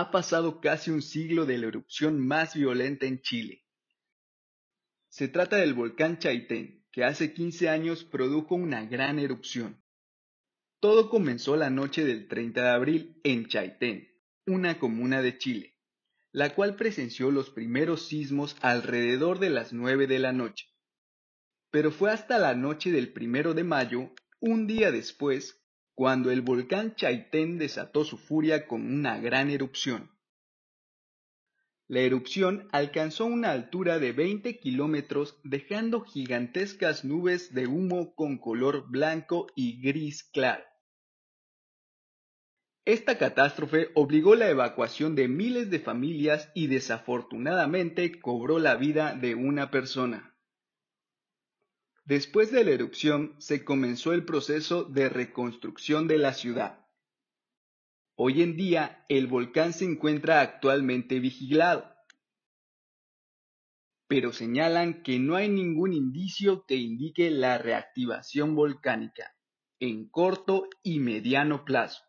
ha pasado casi un siglo de la erupción más violenta en Chile. Se trata del volcán Chaitén, que hace 15 años produjo una gran erupción. Todo comenzó la noche del 30 de abril en Chaitén, una comuna de Chile, la cual presenció los primeros sismos alrededor de las 9 de la noche. Pero fue hasta la noche del 1 de mayo, un día después, cuando el volcán Chaitén desató su furia con una gran erupción. La erupción alcanzó una altura de 20 kilómetros dejando gigantescas nubes de humo con color blanco y gris claro. Esta catástrofe obligó la evacuación de miles de familias y desafortunadamente cobró la vida de una persona. Después de la erupción se comenzó el proceso de reconstrucción de la ciudad. Hoy en día el volcán se encuentra actualmente vigilado, pero señalan que no hay ningún indicio que indique la reactivación volcánica en corto y mediano plazo.